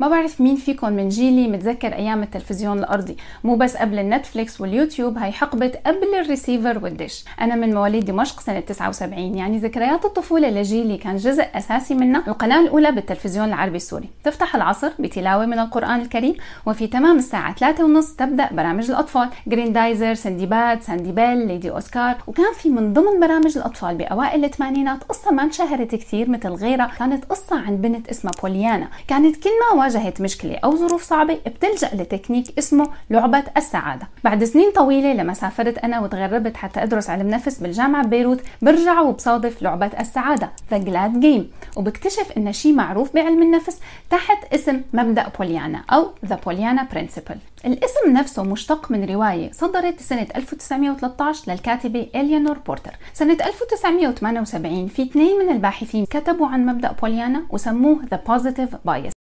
ما بعرف مين فيكم من جيلي متذكر ايام التلفزيون الارضي مو بس قبل النتفليكس واليوتيوب هي حقبه قبل الريسيفر والدش انا من مواليد دمشق سنه 79 يعني ذكريات الطفوله لجيلي كان جزء اساسي منها القناه الاولى بالتلفزيون العربي السوري تفتح العصر بتلاوه من القران الكريم وفي تمام الساعه 3:30 تبدا برامج الاطفال جرين دايزر سندباد سانديبيل ليدي اوسكار وكان في من ضمن برامج الاطفال باوائل الثمانينات قصه ما انشهرت كثير مثل غيرها كانت قصه عن بنت اسمها بوليانا كانت كل ما مواجهة مشكلة أو ظروف صعبة بتلجأ لتكنيك اسمه لعبة السعادة بعد سنين طويلة لما سافرت أنا وتغربت حتى أدرس علم نفس بالجامعة ببيروت برجع وبصادف لعبة السعادة The Glad Game وبكتشف إن شيء معروف بعلم النفس تحت اسم مبدأ بوليانا أو The Pollyanna Principle الاسم نفسه مشتق من رواية صدرت سنة 1913 للكاتبة إليانور بورتر سنة 1978 في اثنين من الباحثين كتبوا عن مبدأ بوليانا وسموه The Positive Bias